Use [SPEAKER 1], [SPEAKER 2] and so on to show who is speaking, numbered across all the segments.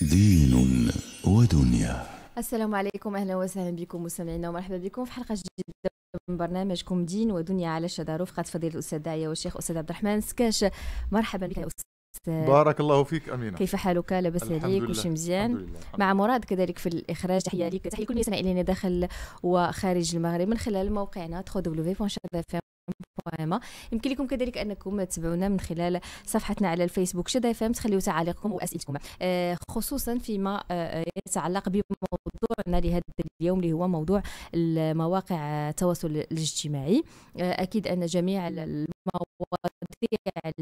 [SPEAKER 1] دين ودنيا
[SPEAKER 2] السلام عليكم اهلا وسهلا بكم مستمعينا ومرحبا بكم في حلقه جديده من برنامجكم دين ودنيا على الشذا رفقه فضيله الاستاذ داعيه والشيخ استاذ عبد الرحمن سكاش مرحبا بك استاذ بارك
[SPEAKER 1] الله فيك امينه كيف
[SPEAKER 2] حالك لاباس عليك كل شيء مزيان مع مراد كذلك في الاخراج تحيه لك تحيه لكل يسمع الينا داخل وخارج المغرب من خلال موقعنا www.shadafm يمكن لكم كذلك انكم تتابعونا من خلال صفحتنا على الفيسبوك شدا فهمت ام تعاليقكم واسئلتكم آه، خصوصا فيما آه، يتعلق بموضوعنا لهذا اليوم اللي هو موضوع المواقع التواصل الاجتماعي آه، اكيد ان جميع المواقع التوقيع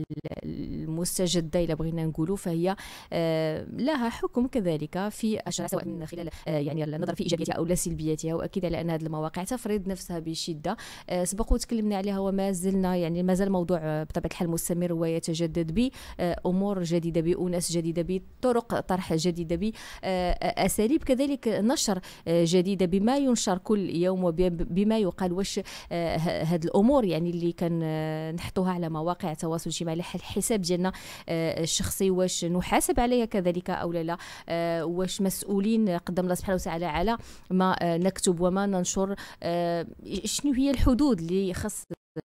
[SPEAKER 2] المستجده الا بغينا نقولوا فهي آه، لها حكم كذلك في الشرع سواء من خلال آه، يعني النظر في ايجابيتها او لا سلبياتها واكيد على ان هذه المواقع تفرض نفسها بشده آه، سبق وتكلمنا عليها وما زلنا يعني ما زال موضوع بطبيعه الحال مستمر ويتجدد بامور جديده باناس جديده بطرق طرح جديده باساليب كذلك نشر جديده بما ينشر كل يوم وبما يقال واش هذه الامور يعني اللي كان نحطوها على مواقع التواصل الاجتماعي الحساب ديالنا آه، الشخصي واش نحاسب عليها كذلك او لا لا آه، واش مسؤولين قدام الله سبحانه وتعالى على ما آه، نكتب وما ننشر شنو هي الحدود اللي خص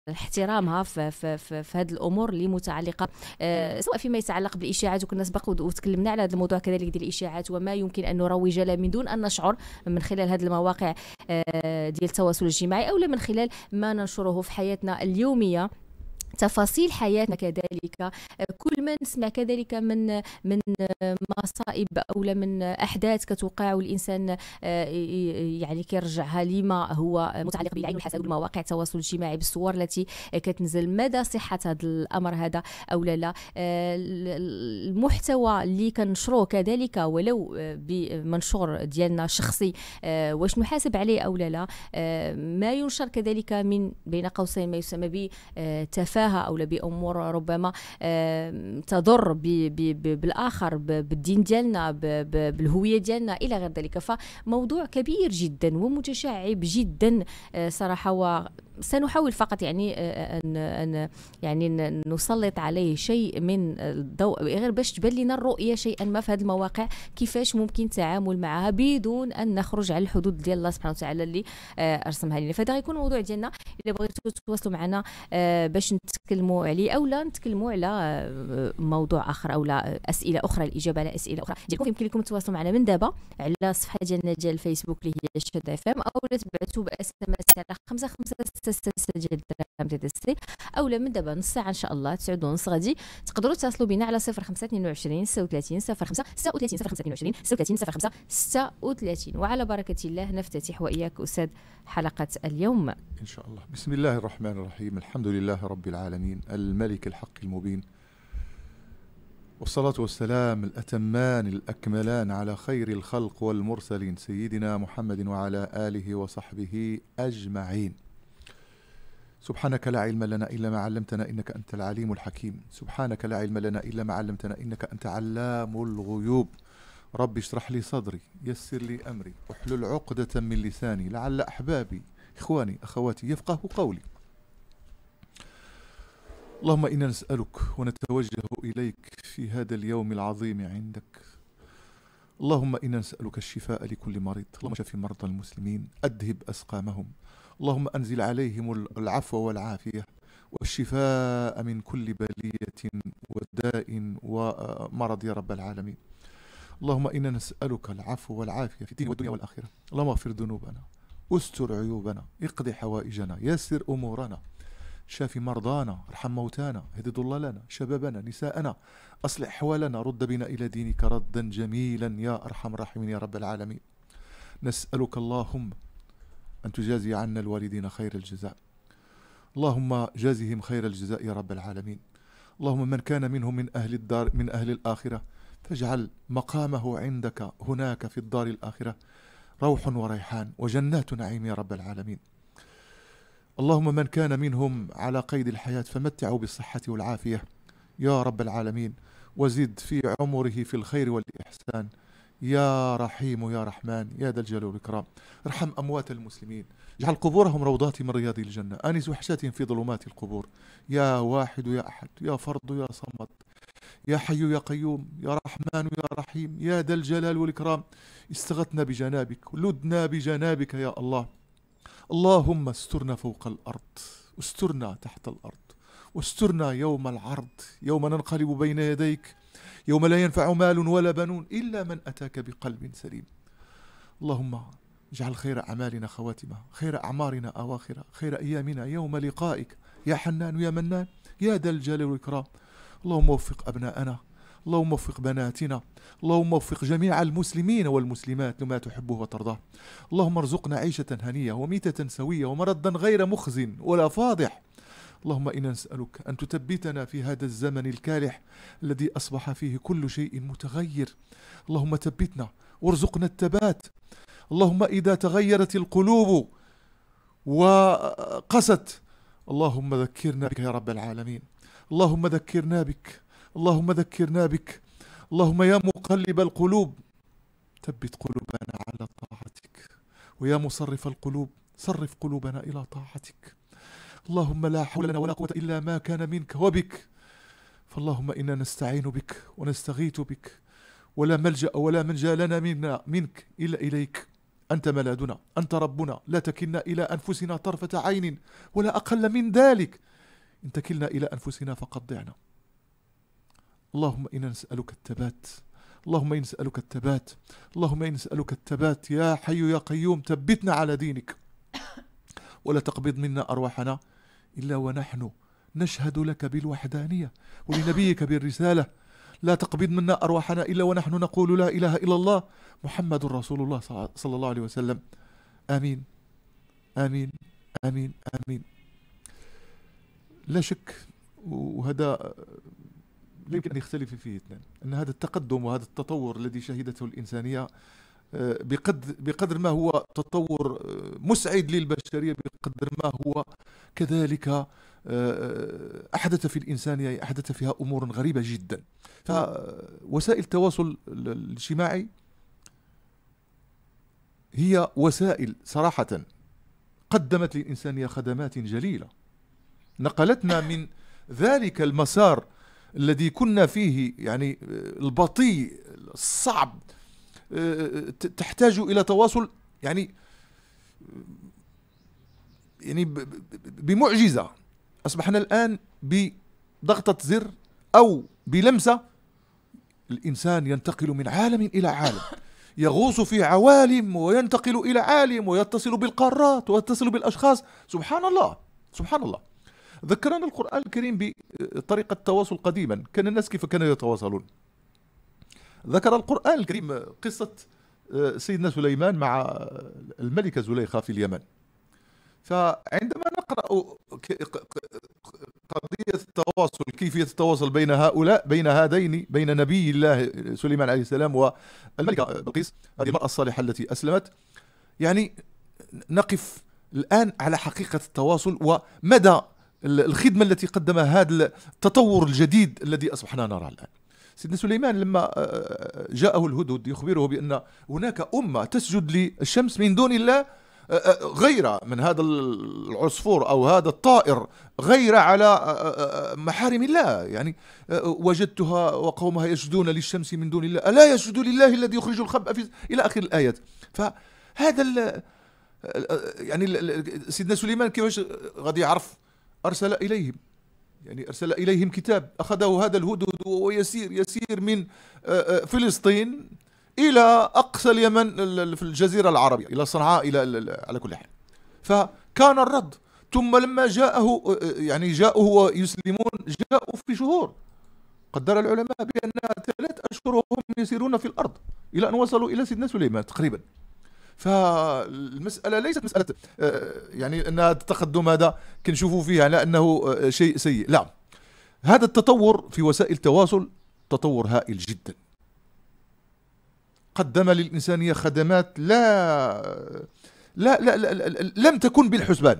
[SPEAKER 2] احترامها في, في, في, في هذه الامور اللي متعلقه أه سواء فيما يتعلق بالاشاعات وكنا سبق وتكلمنا على هذا الموضوع كذلك ديال الاشاعات وما يمكن ان نروج له من دون ان نشعر من خلال هذه المواقع أه ديال التواصل الاجتماعي او من خلال ما ننشره في حياتنا اليوميه تفاصيل حياتنا كذلك كل ما نسمع كذلك من من مصائب او من احداث كتوقع والانسان آه، يعني كيرجعها لما هو متعلق بالعين والحسد والمواقع التواصل الاجتماعي بالصور التي كتنزل مدى صحه هذا الامر هذا او لا لا آه، المحتوى اللي كنشروه كذلك ولو بمنشور ديالنا شخصي آه، واش نحاسب عليه او لا لا ما ينشر كذلك من بين قوسين ما يسمى بتفاعل لها او بامور ربما تضر بـ بـ بالاخر بالدين ديالنا بالهويه ديالنا الى غير ذلك فموضوع كبير جدا ومتشعب جدا آه، صراحه و سنحاول فقط يعني آه، آه، ان ان يعني نسلط عليه شيء من الضوء غير باش تبان لنا الرؤيه شيئا ما في هذه المواقع كيفاش ممكن التعامل معها بدون ان نخرج على الحدود ديال الله سبحانه وتعالى اللي رسمها لنا فهذا غيكون الموضوع ديالنا الا بغيتوا تتواصلوا معنا باش نتكلموا عليه او لا نتكلموا على آه، موضوع اخر او لا آه، اسئله اخرى الاجابه على اسئله اخرى ديالكم يمكن لكم تتواصلوا معنا من دابا على الصفحه ديالنا ديال الفيسبوك اللي هي شاد اف ام او تبعثوا باس ام اس على 5 ديال الدرهم ديال السي او لا من دابا نص ساعه ان شاء الله 9 ونص غادي تقدروا تتصلوا بنا على 0522 36 05 36 05 22 36 05 36 وعلى بركه الله نفتتح واياك استاذ حلقه اليوم ان
[SPEAKER 1] شاء الله بسم الله الرحمن الرحيم الحمد لله رب العالمين العالمين الملك الحق المبين والصلاة والسلام الأتمان الأكملان على خير الخلق والمرسلين سيدنا محمد وعلى آله وصحبه أجمعين سبحانك لا علم لنا إلا ما علمتنا إنك أنت العليم الحكيم سبحانك لا علم لنا إلا ما علمتنا إنك أنت علام الغيوب رب اشرح لي صدري يسر لي أمري احلل عقدة من لساني لعل أحبابي إخواني أخواتي يفقهوا قولي اللهم إنا نسألك ونتوجه إليك في هذا اليوم العظيم عندك اللهم إنا نسألك الشفاء لكل مريض اللهم شف مرضى المسلمين أذهب أسقامهم اللهم أنزل عليهم العفو والعافية والشفاء من كل بلية وداء ومرض يا رب العالمين اللهم إنا نسألك العفو والعافية في الدين والدنيا والآخرة اللهم اغفر ذنوبنا استر عيوبنا اقضي حوائجنا يسر أمورنا شافي مرضانا ارحم موتانا اهد ضلالنا شبابنا نساءنا أصلح حوالنا رد بنا إلى دينك ردا جميلا يا أرحم الراحمين يا رب العالمين نسألك اللهم أن تجازي عنا الوالدين خير الجزاء اللهم جازهم خير الجزاء يا رب العالمين اللهم من كان منهم من أهل الدار من أهل الآخرة فاجعل مقامه عندك هناك في الدار الآخرة روح وريحان وجنات نعيم يا رب العالمين اللهم من كان منهم على قيد الحياة فمتعه بالصحة والعافية يا رب العالمين وزد في عمره في الخير والإحسان يا رحيم يا رحمن يا ذا الجلال والإكرام ارحم أموات المسلمين اجعل قبورهم روضات من رياض الجنة آنس وحشاتهم في ظلمات القبور يا واحد يا أحد يا فرد يا صمد يا حي يا قيوم يا رحمن يا رحيم يا ذا الجلال والإكرام استغثنا بجنابك لدنا بجنابك يا الله اللهم استرنا فوق الأرض استرنا تحت الأرض واسترنا يوم العرض يوم ننقلب بين يديك يوم لا ينفع مال ولا بنون إلا من أتاك بقلب سليم اللهم اجعل خير أعمالنا خواتمها خير أعمارنا أواخرها خير أيامنا يوم لقائك يا حنان يا منان يا ذا الجلال والإكرام اللهم وفق أبناءنا اللهم وفق بناتنا اللهم وفق جميع المسلمين والمسلمات لما تحبه وترضاه اللهم ارزقنا عيشة هنية وميتة سوية ومرضا غير مخز ولا فاضح اللهم إنا نسألك أن تثبتنا في هذا الزمن الكالح الذي أصبح فيه كل شيء متغير اللهم ثبتنا وارزقنا التبات اللهم إذا تغيرت القلوب وقست اللهم ذكرنا بك يا رب العالمين اللهم ذكرنا بك اللهم ذكرنا بك اللهم يا مقلب القلوب ثبت قلوبنا على طاعتك ويا مصرف القلوب صرف قلوبنا إلى طاعتك اللهم لا حول لنا ولا قوة إلا ما كان منك وبك فاللهم إنا نستعين بك ونستغيث بك ولا ملجأ ولا منجا لنا منا منك إلا إليك أنت ملاذنا أنت ربنا لا تكلنا إلى أنفسنا طرفة عين ولا أقل من ذلك إن تكلنا إلى أنفسنا فقد ضعنا اللهم إنا نسألك الثبات اللهم إنا نسألك الثبات اللهم إنا نسألك الثبات يا حي يا قيوم ثبتنا على دينك ولا تقبض منا أرواحنا إلا ونحن نشهد لك بالوحدانية ولنبيك بالرسالة لا تقبض منا أرواحنا إلا ونحن نقول لا إله إلا الله محمد رسول الله صلى الله عليه وسلم آمين آمين آمين آمين لا شك وهذا يمكن أن يختلف فيه اثنان أن هذا التقدم وهذا التطور الذي شهدته الإنسانية آه، بقدر بقدر ما هو تطور آه، مسعد للبشريه بقدر ما هو كذلك آه، احدث في الانسانيه يعني احدث فيها امور غريبه جدا فوسائل التواصل الاجتماعي هي وسائل صراحه قدمت للانسانيه خدمات جليله نقلتنا من ذلك المسار الذي كنا فيه يعني البطيء الصعب تحتاج الى تواصل يعني يعني بمعجزه اصبحنا الان بضغطه زر او بلمسه الانسان ينتقل من عالم الى عالم يغوص في عوالم وينتقل الى عالم ويتصل بالقارات ويتصل بالاشخاص سبحان الله سبحان الله ذكرنا القرآن الكريم بطريقة التواصل قديما كان الناس كيف كانوا يتواصلون ذكر القرآن الكريم قصة آه، سيدنا سليمان مع الملكة زليخة في اليمن فعندما نقرأ قضية التواصل كيف يتواصل بين هؤلاء بين هذين بين نبي الله سليمان عليه السلام والملكة بلقيس هذه المرأة الصالحة التي أسلمت يعني نقف الآن على حقيقة التواصل ومدى الخدمة التي قدمها هذا التطور الجديد الذي أصبحنا نراه الآن سيدنا سليمان لما آه، آه، آه، جاءه الهدود يخبره بأن هناك أمة تسجد للشمس من دون الله غير من هذا العصفور او هذا الطائر غير على محارم الله يعني وجدتها وقومها يسجدون للشمس من دون الله الا يسجدوا لله الذي يخرج الخبأ في الى اخر الايات فهذا يعني سيدنا سليمان كيفاش غادي يعرف أرسل إليهم يعني أرسل إليهم كتاب أخذه هذا الهدهد وهو يسير يسير من آه، آه، فلسطين إلى أقصى اليمن في الجزيرة العربية إلى صنعاء إلى على كل حال فكان الرد ثم لما جاءه آه، يعني جاءه ويسلمون جاءوا في شهور قدر العلماء بأن ثلاث أشهر وهم يسيرون في الأرض إلى أن وصلوا إلى سيدنا سليمان تقريبا فالمساله ليست مساله آه، يعني ان التقدم هذا كنشوفوا فيه على انه آه، شيء سيء لا نعم. هذا التطور في وسائل التواصل تطور هائل جدا قدم للإنسانية خدمات لا لا لا, لا, لا لم تكن بالحسبان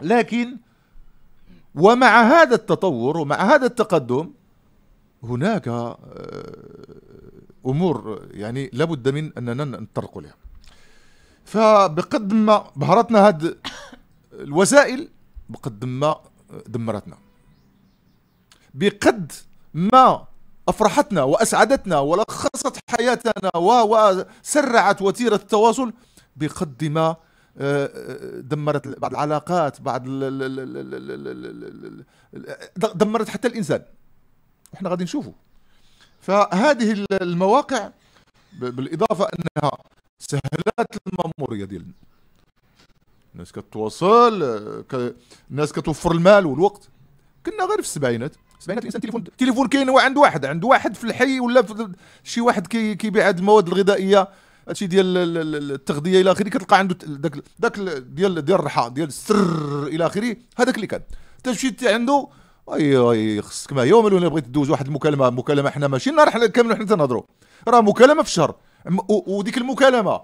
[SPEAKER 1] لكن ومع هذا التطور ومع هذا التقدم هناك آه، أمور يعني لابد من أننا نطرق لها فبقد ما بهرتنا هاد الوسائل بقد ما دمرتنا بقد ما افرحتنا واسعدتنا ولخصت حياتنا وسرعت وتيره التواصل بقد ما دمرت بعض العلاقات بعض دمرت حتى الانسان احنا غادي نشوفه فهذه المواقع بالاضافه انها سهلات الماموريه ديالنا الناس كتواصل ك... الناس كتوفر المال والوقت كنا غير في السبعينات السبعينات الانسان تليفون تليفون كاين عند واحد عند واحد في الحي ولا في شي واحد كي... كيبيع هاد المواد الغذائيه هادشي ديال التغذيه الى اخره كتلقى عنده داك داك ديال ديال الرحى ديال السر الى اخره هذاك اللي كان تمشي مشيتي عنده اي اي خصك ما يوم اللي بغيت دوز واحد المكالمه مكالمه حنا ماشي نهار حنا كامل حنا تنهضروا راه مكالمه في الشهر وديك المكالمه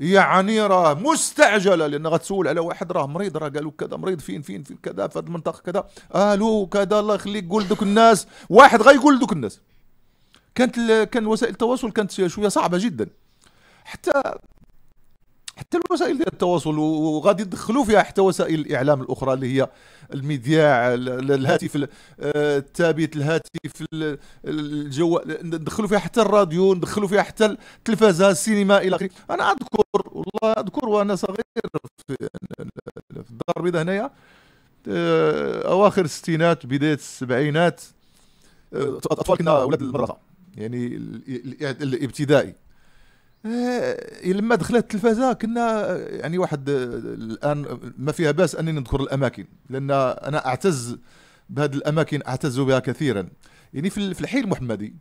[SPEAKER 1] يعني راه مستعجله لان غتسول على واحد راه مريض راه قالوا كذا مريض فين فين فين كذا في هذه المنطقه كذا الو كذا الله يخليك قول دوك الناس واحد غيقول دوك الناس كانت كان وسائل التواصل كانت شويه صعبه جدا حتى حتى الوسائل ديال التواصل وغادي يدخلوا فيها حتى وسائل الاعلام الاخرى اللي هي المذياع الهاتف آه، الثابت الهاتف الجوال ندخلوا فيها حتى الراديو ندخلوا فيها حتى التلفازه السينما الى اخره انا اذكر والله اذكر وانا صغير في الدار البيضاء هنايا آه، اواخر الستينات بدايه السبعينات آه، اطفال كنا اولاد المدرسه يعني الابتدائي آه، لما دخلت التلفازه كنا آه، يعني واحد آه، الان ما فيها باس انني نذكر الاماكن لان انا اعتز بهذه الاماكن اعتز بها كثيرا يعني في الحي المحمدي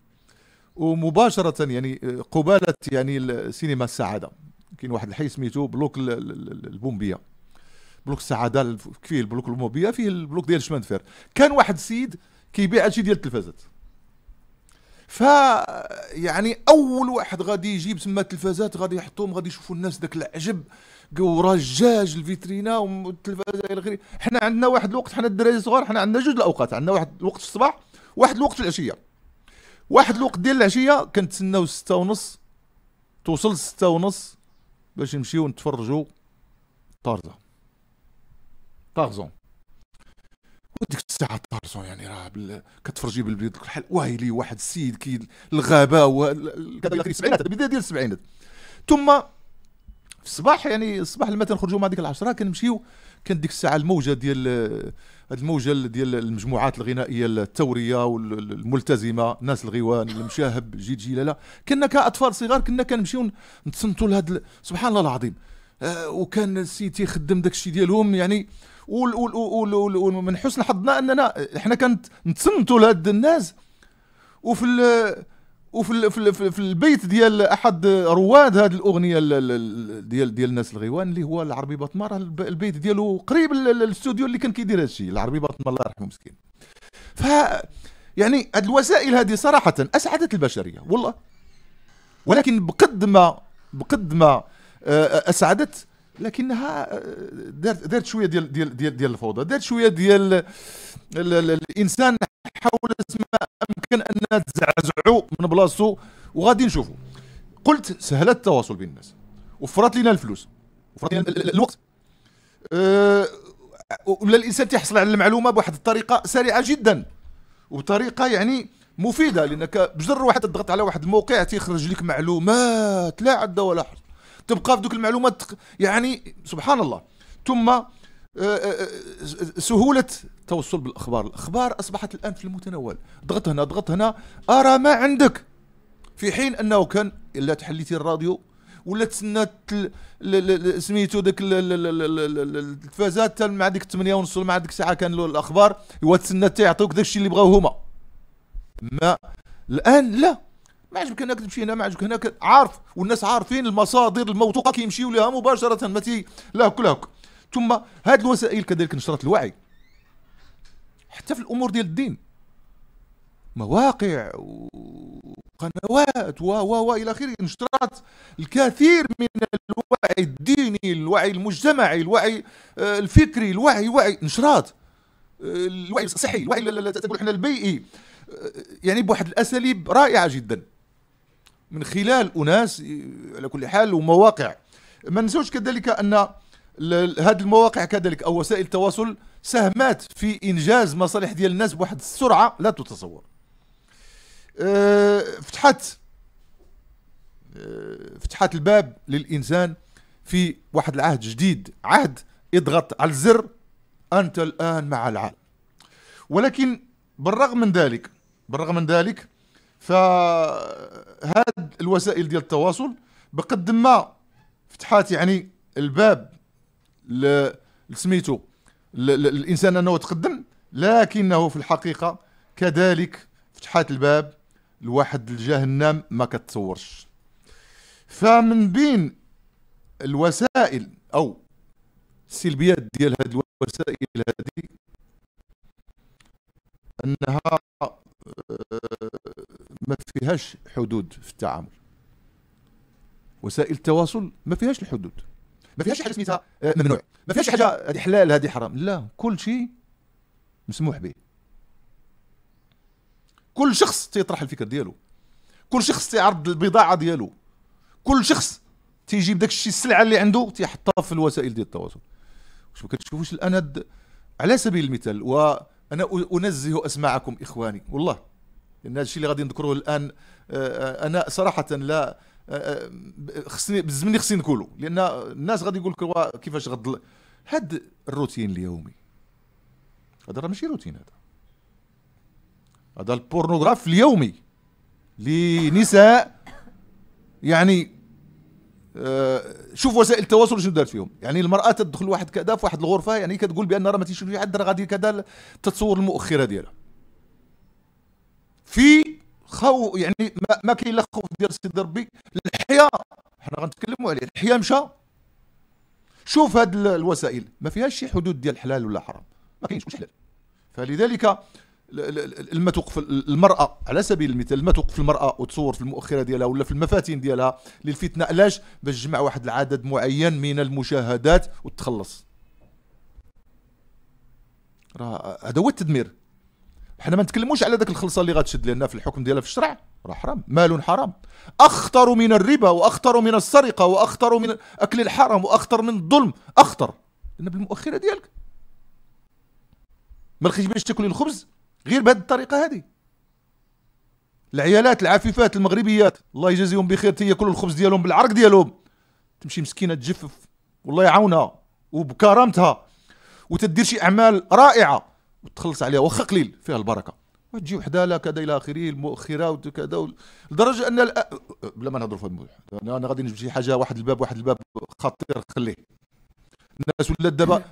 [SPEAKER 1] ومباشره يعني قباله يعني سينما السعاده كاين واحد الحي سميتو بلوك البومبيه بلوك السعاده كفيه البلوك البومبيه فيه البلوك ديال الشمندفير كان واحد السيد كيبيع هادشي ديال التلفازات ف يعني اول واحد غادي يجيب تما التلفازات غادي يحطوهم غادي يشوفوا الناس داك العجب وراه الجاج الفيترينا والتلفازه الى اخره حنا عندنا واحد الوقت حنا الدراري الصغار حنا عندنا جوج الاوقات عندنا واحد الوقت في الصباح واحد الوقت في العشيه واحد الوقت ديال العشيه كنتسناو ستة ونص توصل ستة ونص باش نمشيو نتفرجوا طارزه طارزون ساعة طارسون يعني راه بال... كتفرجي بالبيض الحال وايلي واحد السيد كي الغابه في السبعينات البدايه ديال السبعينات ثم في الصباح يعني الصباح لما تنخرجوا مع ديك العشره كنمشيو كانت ديك الساعه الموجه ديال هاد الموجه ديال المجموعات الغنائيه الثوريه والملتزمه ناس الغيوان المشاهب جيل لا كنا كاطفال صغار كنا كنمشيو نتسنتوا لهاد سبحان الله العظيم آه، وكان السيد تيخدم داك الشيء ديالهم يعني ومن حسن حظنا اننا احنا كانت نتسنتوا لهاد الناس وفي الـ وفي الـ في, الـ في البيت ديال احد رواد هذه الاغنيه ديال ديال الناس الغيوان اللي هو العربي بطمار البيت ديالو قريب الاستوديو اللي كان كيدير هذا الشيء العربي بطمار الله يرحمه مسكين ف يعني هذه الوسائل هذه صراحه اسعدت البشريه والله ولكن بقد ما بقد ما آه، آه، اسعدت لكنها آه، دارت دارت شويه ديال ديال ديال, ديال الفوضى دارت شويه ديال الانسان حاول ما امكن ان تزعزعوا من بلاصتو وغادي نشوفوا قلت سهلت التواصل بين الناس وفرات لنا الفلوس وفرات لنا الوقت أه ولا الانسان تيحصل على المعلومه بواحد الطريقه سريعه جدا وبطريقه يعني مفيده لانك بجر واحد تضغط على واحد الموقع تيخرج لك معلومات لا عد ولا حصر تبقى في دوك المعلومات يعني سبحان الله ثم آه، آه، سهولة التوصل بالأخبار الأخبار أصبحت الآن في المتناول ضغط هنا ضغط هنا أرى ما عندك في حين أنه كان إلا تحليتي الراديو ولا تسنى سميتو ذاك التلفازات مع ديك 8 ونص مع ديك الساعه كان له الاخبار هو تسنى يعطوك داك الشيء اللي بغاو هما ما الان لا ما عجبك هناك تمشي هنا ما عجبك هناك عارف والناس عارفين المصادر الموثوقه كيمشيو لها مباشره ما تي لا كل ثم هذه الوسائل كذلك نشرت الوعي حتى في الامور ديال الدين مواقع وقنوات و و و الى اخره نشرت الكثير من الوعي الديني الوعي المجتمعي الوعي آه، الفكري الوعي وعي نشرات آه، الوعي الصحي الوعي تقول احنا البيئي آه، يعني بواحد الاساليب رائعه جدا من خلال أناس على كل حال ومواقع ما ننسوش كذلك أن هذه المواقع كذلك أو وسائل التواصل ساهمات في إنجاز مصالح ديال الناس بواحد السرعة لا تتصور أه، فتحت أه، فتحت الباب للإنسان في واحد العهد جديد عهد اضغط على الزر أنت الآن مع العالم ولكن بالرغم من ذلك بالرغم من ذلك فهاد الوسائل ديال التواصل بقد ما فتحات يعني الباب لسميتو الانسان انه تقدم لكنه في الحقيقه كذلك فتحات الباب لواحد الجهنم ما كتصورش فمن بين الوسائل او السلبيات ديال هاد الوسائل هذه انها آه، ما فيهاش حدود في التعامل وسائل التواصل ما فيهاش الحدود ما فيهاش حاجه سميتها ممنوع ما فيهاش حاجه هذه حلال هذه حرام لا كل شيء مسموح به كل شخص تيطرح الفكر ديالو كل شخص تيعرض البضاعه ديالو كل شخص تيجيب داك الشيء السلعه اللي عنده تيحطها في الوسائل ديال التواصل واش ما كتشوفوش الان على سبيل المثال وانا انزه اسماعكم اخواني والله لان هذا الشيء اللي غادي نذكروه الان آه، آه، انا صراحه لا آه، خصني بالزمن خصني نقوله لان الناس غادي يقول لك كيفاش غض هاد الروتين اليومي هذا راه ماشي روتين هذا هذا البورنوغراف اليومي لنساء يعني شوف وسائل التواصل شنو دارت فيهم يعني المراه تدخل واحد كذا في واحد الغرفه يعني كتقول بان راه ما تيشوف حد راه غادي كذا تتصور المؤخره ديالها في خو يعني ما, كاين لا خوف ديال السيد دربي الحياه حنا غنتكلموا عليه الحياه مشى شوف هاد الوسائل ما فيهاش شي حدود ديال حلال ولا حرام ما كاينش حلال فلذلك لما توقف المراه على سبيل المثال لما توقف المراه وتصور في المؤخره ديالها ولا في المفاتن ديالها للفتنه علاش باش تجمع واحد العدد معين من المشاهدات وتخلص راه هذا هو التدمير حنا ما نتكلموش على ذاك الخلصه اللي غتشد لنا في الحكم ديالها في الشرع راه حرام مال حرام اخطر من الربا واخطر من السرقه واخطر من اكل الحرام واخطر من الظلم اخطر لان بالمؤخره ديالك ما لقيتش باش تاكل الخبز غير بهذه الطريقه هذه العيالات العفيفات المغربيات الله يجازيهم بخير تياكلوا الخبز ديالهم بالعرق ديالهم تمشي مسكينه تجفف والله يعاونها وبكرامتها وتدير شي اعمال رائعه وتخلص عليها واخا قليل فيها البركه وتجي وحده لا كذا الى اخره المؤخره وكذا لدرجه ان الأ... بلا ما نهضروا في الملح انا غادي نجيب شي حاجه واحد الباب واحد الباب خطير خليه الناس ولات دابا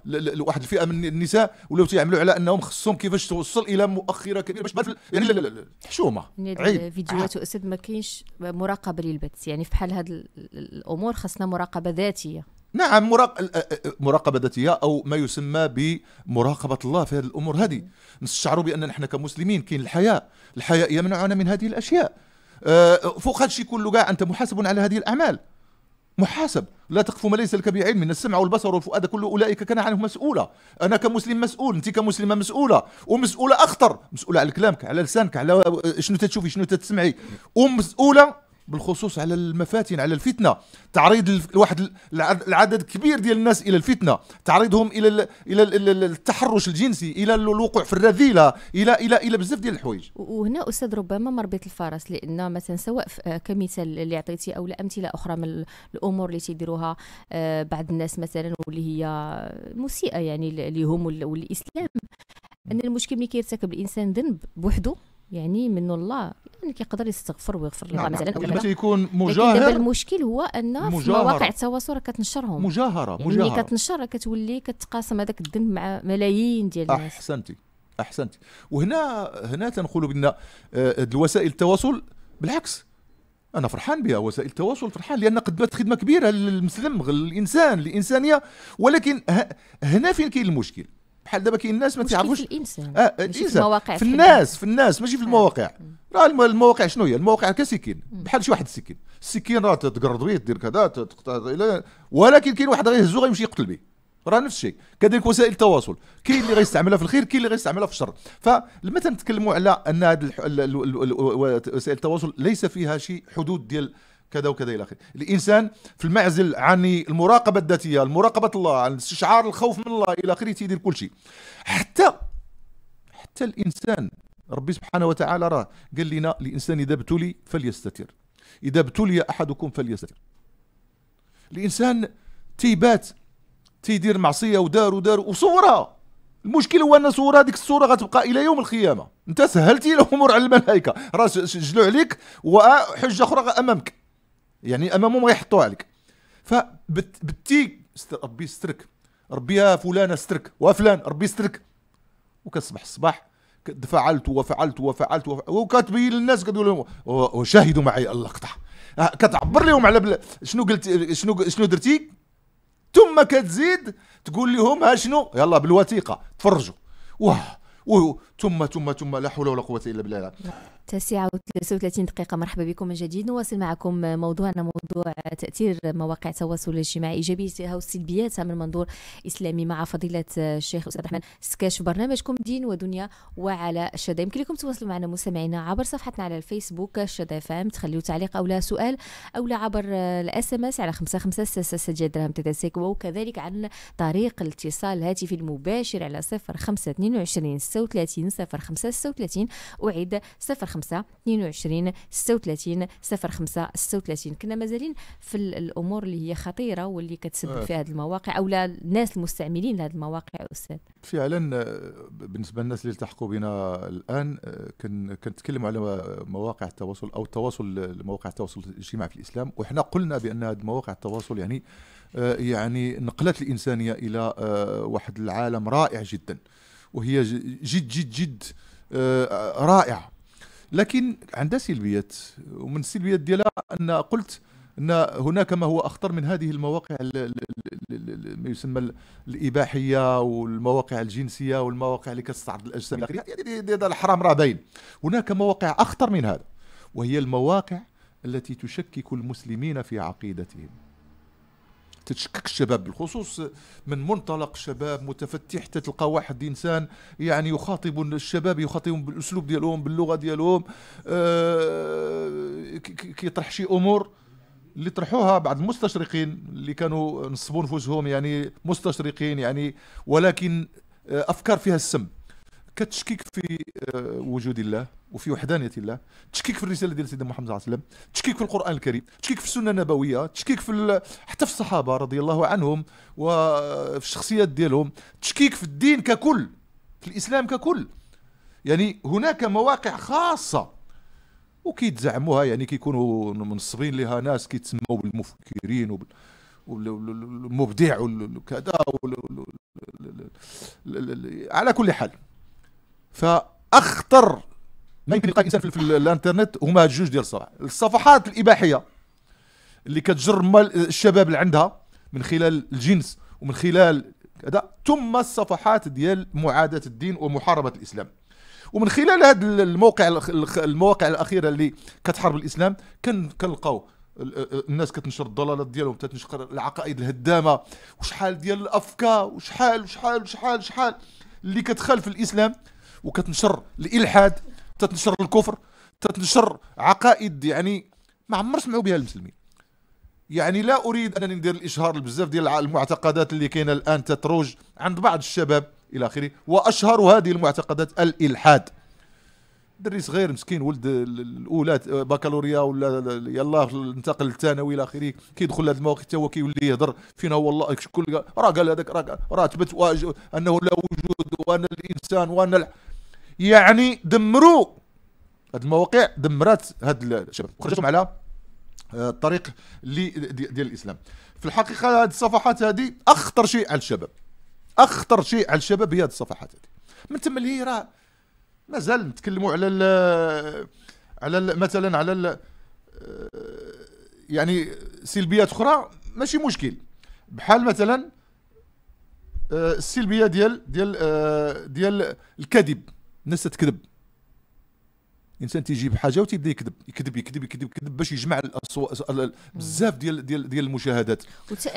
[SPEAKER 1] واحد الفئه من النساء ولاو تيعملوا على انهم خصهم كيفاش توصل الى مؤخره كبيره باش يعني لا لا لا حشومه عيب فيديوهات
[SPEAKER 2] استاذ ما كاينش مراقبه للبث يعني في حال هذه الامور خصنا مراقبه ذاتيه
[SPEAKER 1] نعم مراقبة ذاتية أو ما يسمى بمراقبة الله في هذه الأمور هذه نشعر بأن نحن كمسلمين كاين الحياء الحياء يمنعنا من هذه الأشياء آه، فوق هذا الشيء كله كاع أنت محاسب على هذه الأعمال محاسب لا تقف ما ليس لك بعلم من السمع والبصر والفؤاد كل اولئك كان عنه مسؤولا انا كمسلم مسؤول انت كمسلمه مسؤوله ومسؤوله اخطر مسؤوله على كلامك على لسانك على شنو تتشوفي شنو تتسمعي ومسؤوله بالخصوص على المفاتن على الفتنه تعريض الواحد العدد كبير ديال الناس الى الفتنه تعريضهم الى الى التحرش الجنسي الى الوقوع في الرذيله الى الى الى بزاف ديال الحوايج
[SPEAKER 2] وهنا استاذ ربما مربط الفرس لان مثلا سواء كمثال اللي عطيتي او امثله اخرى من الامور اللي تيديروها آه، بعض الناس مثلا واللي هي مسيئه يعني لهم والاسلام ان المشكل ملي كيرتكب الانسان ذنب بوحده يعني من الله اللي كيقدر يستغفر ويغفر لله مثلا نعم. نعم. يكون مجاهر دابا المشكل هو ان في مواقع التواصل راه كتنشرهم مجاهره يعني مجاهره ملي كتنشر راه كتولي كتقاسم هذاك الذنب مع ملايين ديال الناس
[SPEAKER 1] احسنتي احسنتي وهنا هنا تنقولوا بان آه، الوسائل التواصل بالعكس انا فرحان بها وسائل التواصل فرحان لان قدمت خدمه كبيره للمسلم للانسان للانسانيه ولكن هنا فين كاين المشكل بحال دابا كاين الناس ما تعرفوش في الانسان آه الانسان في, المواقع في الناس في الناس ماشي في آه. المواقع راه المواقع شنو هي المواقع كسكين بحال شي واحد السكين السكين راه تقرض به دير كذا تقطع ولكن كاين واحد غيهزو غيمشي يقتل به راه نفس الشيء كذلك وسائل التواصل كاين اللي غيستعملها في الخير كاين اللي غيستعملها في الشر فلما تنتكلموا على ان هذه وسائل التواصل ليس فيها شي حدود ديال كذا وكذا الى اخره الانسان في المعزل عن المراقبه الذاتيه المراقبه الله عن استشعار الخوف من الله الى اخره تيدير كل شيء حتى حتى الانسان ربي سبحانه وتعالى راه قال لنا الانسان اذا ابتلي فليستتر اذا ابتلي احدكم فليستتر الانسان تيبات تيدير معصيه ودار ودار وصوره المشكل هو ان صوره هذيك الصوره غتبقى الى يوم القيامه انت سهلتي الامور على الملائكه راه جلو عليك وحجه اخرى امامك يعني امامهم غيحطوا عليك فبتي ربي يسترك ربي يا فلانه استرك وفلان ربي يسترك وكتصبح الصباح فعلت وفعلت وفعلت, وفعلت وكتبين للناس كتقول لهم وشاهدوا معي اللقطه آه، كتعبر لهم على بل... شنو قلت شنو شنو درتي ثم كتزيد تقول لهم ها شنو يلا بالوثيقه تفرجوا واه ثم ثم ثم لا حول ولا قوه الا بالله
[SPEAKER 2] تسعة دقيقة مرحبا بكم من جديد نواصل معكم موضوعنا موضوع تأثير مواقع التواصل الاجتماعي إيجابيتها وسلبياتها من منظور إسلامي مع فضيلة الشيخ أستاذ أحمد سكاش في برنامجكم دين ودنيا وعلى الشدة يمكن لكم تواصلوا معنا مستمعينا عبر صفحتنا على الفيسبوك الشدة فام تخليوا تعليق أو لا سؤال أو لا عبر الاس ام اس على 5566 درهم تتساك وكذلك عن طريق الاتصال الهاتفي المباشر على 05 22 36 0536 أعيد 05 22 36 05 36 كنا مازالين في الأمور اللي هي خطيرة واللي كتسبب آه. في هذه المواقع أو الناس المستعملين لهذه المواقع أستاذ
[SPEAKER 1] فعلا آه، بالنسبة للناس اللي التحقوا بنا الآن آه، كنتكلم على مواقع التواصل أو التواصل مواقع التواصل الاجتماعي في الإسلام وإحنا قلنا بأن هذه مواقع التواصل يعني يعني نقلت الإنسانية إلى واحد العالم رائع جدا وهي جد جد جد آه، رائعه لكن عندها سلبيات ومن السلبيات ديالها ان قلت ان هناك ما هو اخطر من هذه المواقع ما يسمى الاباحيه والمواقع الجنسيه والمواقع اللي كتستعرض الاجسام الى يعني الحرام راه باين هناك مواقع اخطر من هذا وهي المواقع التي تشكك المسلمين في عقيدتهم تتشكك الشباب بالخصوص من منطلق شباب متفتح تلقى واحد انسان يعني يخاطب الشباب يخاطبهم بالاسلوب ديالهم باللغه ديالهم آه كيطرح شي امور اللي طرحوها بعض المستشرقين اللي كانوا نصبوا نفوسهم يعني مستشرقين يعني ولكن آه، افكار فيها السم كتشكيك في آه، وجود الله وفي وحدانيه الله تشكيك في الرساله ديال سيدنا محمد صلى الله عليه وسلم تشكيك في القران الكريم تشكيك في السنه النبويه تشكيك في حتى في الصحابه رضي الله عنهم وفي الشخصيات ديالهم تشكيك في الدين ككل في الاسلام ككل يعني هناك مواقع خاصه وكيتزعموها يعني كيكونوا منصبين لها ناس كيتسموا بالمفكرين وبال... والمبدع وكذا على كل حال فاخطر ما يمكن يلقى الانسان في, في الانترنت هما الجوج ديال الصفحات الصفحات الاباحيه اللي كتجر الشباب اللي عندها من خلال الجنس ومن خلال هذا ثم الصفحات ديال معاداه الدين ومحاربه الاسلام ومن خلال هذا الموقع المواقع الاخيره اللي كتحارب الاسلام كنلقاو الناس كتنشر الضلالات ديالهم تنشر العقائد الهدامه وشحال ديال الافكار وشحال وشحال وشحال شحال اللي كتخالف الاسلام وكتنشر الالحاد تتنشر الكفر تتنشر عقائد يعني ما عمر سمعوا بها المسلمين يعني لا اريد انني ندير الاشهار بزاف ديال المعتقدات اللي كاينه الان تتروج عند بعض الشباب الى اخره واشهر هذه المعتقدات الالحاد دري صغير مسكين ولد الاولى آه، بكالوريا ولا يلا انتقل للثانوي الى اخره كيدخل لهذا المواقف حتى هو كيولي يهضر فينا هو الله شكون راه قال هذاك راه راه اثبت انه لا وجود وان الانسان وانا يعني دمروا هاد المواقع دمرات هاد الشباب وخرجتهم على آه، الطريق اللي ديال الاسلام في الحقيقه هاد الصفحات هذه اخطر شيء على الشباب اخطر شيء على الشباب هي هاد الصفحات هذه من تم اللي راه مازال نتكلموا على الـ على الـ مثلا على الـ آه، يعني سلبيات اخرى ماشي مشكل بحال مثلا آه، السلبيه ديال ديال ديال الكذب الناس تكذب الانسان تيجيب حاجه وتيبدا يكذب يكذب يكذب يكذب يكذب باش يجمع الاصوات بزاف ديال ديال ديال المشاهدات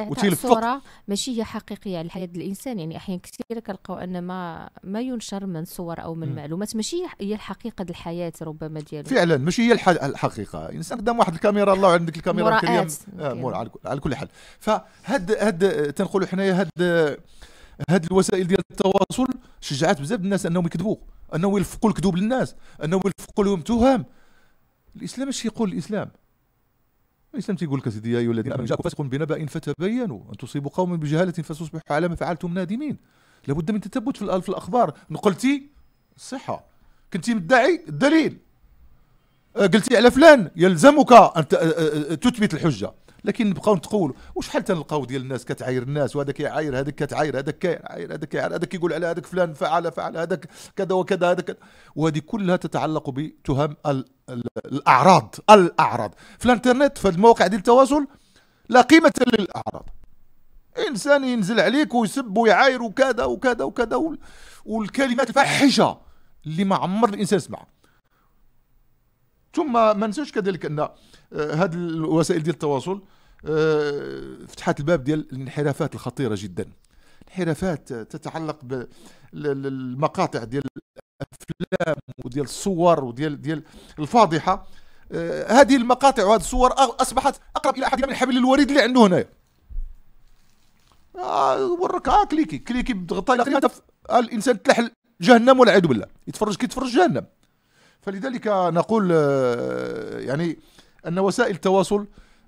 [SPEAKER 2] وتيلفق صوره ماشي هي حقيقيه على حياه الانسان يعني احيانا كثيره كنلقاو ان ما ما ينشر من صور او من م. معلومات ماشي هي الحقيقه ديال الحياه ربما ديالو فعلا
[SPEAKER 1] ماشي هي الحقيقه الانسان قدام واحد الكاميرا الله عندك الكاميرا الكريم آه على كل حال فهاد هاد تنقولوا حنايا هاد هاد الوسائل ديال التواصل شجعات بزاف الناس انهم يكذبوا انه يلفقوا الكذوب للناس انه يلفقوا لهم تهم الاسلام اش يقول الاسلام الاسلام تيقول لك سيدي يا ايها الذين امنوا جاءكم فاسق بنبأ فتبينوا ان تصيبوا قوما بجهاله فتصبحوا على ما فعلتم نادمين لابد من تثبت في, الاخبار نقلتي صحه كنتي مدعي الدليل آه، قلتي على فلان يلزمك ان آه، آه، تثبت الحجه لكن نبقاو نتقولوا وشحال تنلقاو ديال الناس كتعاير الناس وهذا كيعاير هذاك كتعاير هذاك كيعاير هذاك كيعاير هذاك كيقول على هذاك فلان فعل فعل هذاك كذا وكذا هذاك وهذه كلها تتعلق بتهم الاعراض الاعراض في الانترنت في المواقع ديال التواصل لا قيمه للاعراض انسان ينزل عليك ويسب ويعاير وكذا وكذا وكذا والكلمات الفاحشه اللي ما عمر الانسان سمعها ثم ما ننساوش كذلك ان هذه آه، الوسائل ديال التواصل آه، فتحت الباب ديال الانحرافات الخطيره جدا انحرافات تتعلق بالمقاطع ديال الافلام وديال الصور وديال ديال الفاضحه آه، هذه المقاطع وهذه الصور اصبحت اقرب الى أحد من حبل الوريد اللي عنده هنايا آه، ورك اه كليكي كليكي بضغطه الانسان تلحل جهنم والعياذ بالله يتفرج كي يتفرج جهنم فلذلك نقول يعني ان وسائل التواصل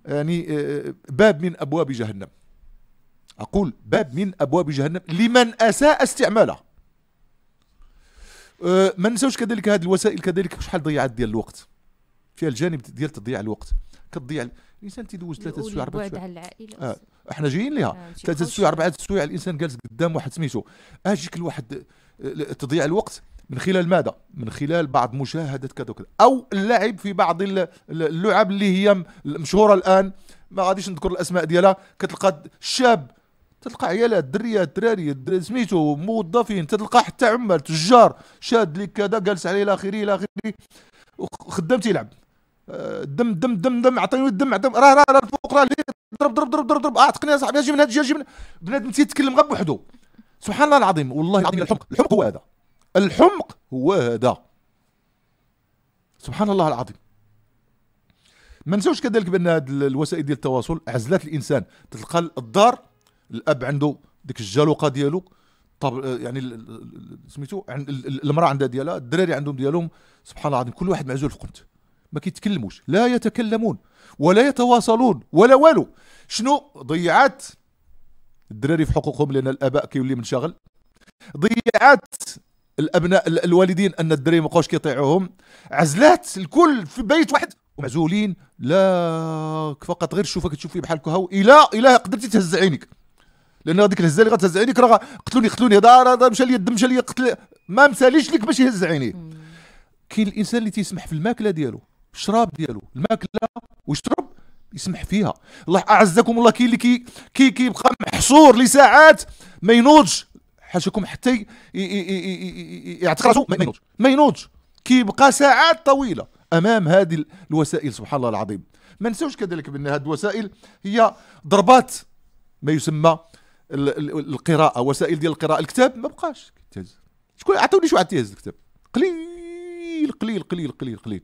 [SPEAKER 1] يعني آه، آه، باب من أبواب جهنم أقول باب من أبواب جهنم لمن أساء استعماله آه، ما ننساوش كذلك هذه الوسائل كذلك شحال ضيعت ديال الوقت فيها الجانب ديال تضييع الوقت كتضيع الانسان تيدوز ثلاثه سوايع اربعه سوايع آه. احنا جايين ليها نعم، ثلاثه سوايع اربعه سوايع الانسان جالس قدام واحد سميتو اجيك الواحد تضيع الوقت من خلال ماذا؟ من خلال بعض مشاهدة كذا وكذا أو اللاعب في بعض اللعب اللي هي مشهورة الآن ما غاديش نذكر الأسماء ديالها كتلقى شاب تلقى عيالات دريات دراري سميتو موظفين تلقى حتى عمال تجار شاد لك كذا جالس عليه الى اخره الى اخره وخدام تيلعب آه، دم دم دم دم عطيني الدم عطيني راه راه راه الفوق راه ضرب ضرب ضرب ضرب ضرب اعتقني آه، يا صاحبي اجي من هاد الجهه اجي من بنادم تيتكلم غير بوحدو سبحان الله العظيم والله العظيم الحمق الحمق هو هذا الحمق هو هذا سبحان الله العظيم ما نساوش كذلك بان هذه الوسائل ديال التواصل عزلات الانسان تلقى الدار الاب عنده ديك الجلوقه ديالو طب يعني سميتو عند المراه عندها ديالها الدراري عندهم ديالهم سبحان الله العظيم كل واحد معزول في قمت ما كيتكلموش لا يتكلمون ولا يتواصلون ولا والو شنو ضيعات الدراري في حقوقهم لان الاباء كيولي منشغل ضيعات الابناء الوالدين ان الدري ما بقاوش كيطيعوهم عزلات الكل في بيت واحد معزولين لا فقط غير شوفك تشوف فيه بحال كهو الى الى قدرتي تهز عينك لان هذيك الهزه اللي غتهز عينك راه قتلوني قتلوني هذا مشى لي الدم مشى لي قتل ما مساليش لك باش يهز عينيه كاين الانسان اللي تيسمح في الماكله ديالو الشراب ديالو الماكله ويشرب يسمح فيها الله اعزكم الله كاين اللي كي كي كيبقى محصور لساعات ما ينوضش حاشاكم حتى يعتق راسو ما ينوضش ما ينوضش كيبقى ساعات طويله امام هذه الوسائل سبحان الله العظيم ما نساوش كذلك بان هذه الوسائل هي ضربات ما يسمى القراءه وسائل ديال القراءه الكتاب ما بقاش كيتهز شكون عطوني شو عتيهز الكتاب قليل قليل قليل قليل قليل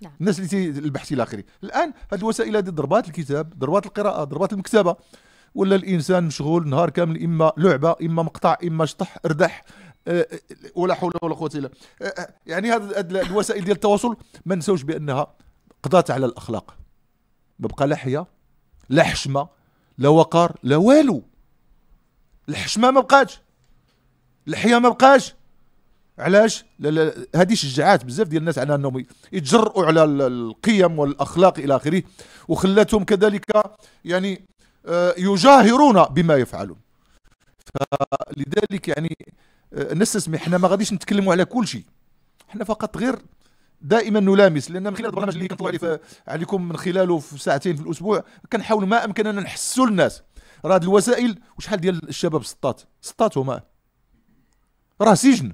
[SPEAKER 1] نعم. الناس اللي البحث الى اخره الان هذه الوسائل هذه ضربات الكتاب ضربات القراءه ضربات المكتبه ولا الانسان مشغول نهار كامل اما لعبه اما مقطع اما شطح ردح آه، آه، ولا حول ولا قوه الا آه، يعني هذه الوسائل ديال التواصل ما نساوش بانها قضات على الاخلاق ما بقى لا حياه لا حشمه لا وقار لا والو الحشمه ما بقاتش الحياه ما بقاش علاش لا لا هذه شجعات بزاف ديال الناس على انهم يتجرؤوا على القيم والاخلاق الى اخره وخلاتهم كذلك يعني آه، يجاهرون بما يفعلون فلذلك يعني آه، نستسمح حنا ما غاديش نتكلموا على كل شيء حنا فقط غير دائما نلامس لان من خلال البرنامج اللي كنطلع عليكم من خلاله في ساعتين في الاسبوع كنحاول ما امكننا نحسوا الناس راه الوسائل وشحال ديال الشباب سطات سطات هما راه سجن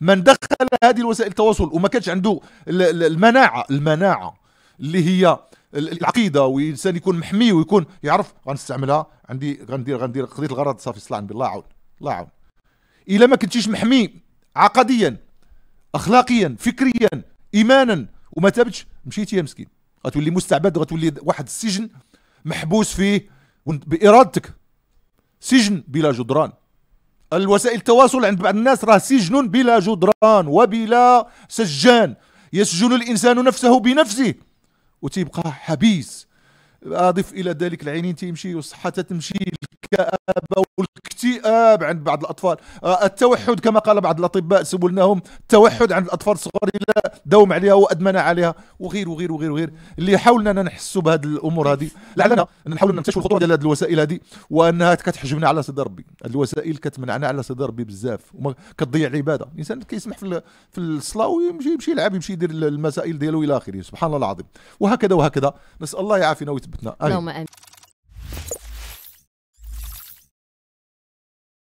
[SPEAKER 1] من دخل هذه الوسائل التواصل وما كانش عنده المناعه المناعه اللي هي العقيده والانسان يكون محمي ويكون يعرف غنستعملها عندي غندير غندير قضيه الغرض صافي النبي الله عون الله عون الا ما كنتيش محمي عقديا اخلاقيا فكريا ايمانا وما تابتش مشيتي يا مسكين غتولي مستعبد غتولي واحد السجن محبوس فيه بارادتك سجن بلا جدران الوسائل التواصل عند بعض الناس راه سجن بلا جدران وبلا سجان يسجن الانسان نفسه بنفسه وتيبقى حبيس اضف الى ذلك العينين تيمشي والصحه تتمشي الكابه والاكتئاب عند بعض الاطفال آه، التوحد كما قال بعض الاطباء سولناهم التوحد عند الاطفال الصغار الى داوم عليها وادمن عليها وغير وغير وغير وغير اللي حاولنا ان نحسوا بهذه الامور هذه لعلنا نحاول ننتشوا الخطوره ديال هذه الوسائل هذه وانها كتحجبنا على صدر ربي هذه الوسائل كتمنعنا على صدر ربي بزاف كتضيع العباده الانسان كيسمح في في الصلاه ويمشي يمشي يلعب يمشي يدير المسائل ديالو الى اخره سبحان الله العظيم وهكذا وهكذا نسال الله يعافينا ويثبتنا امين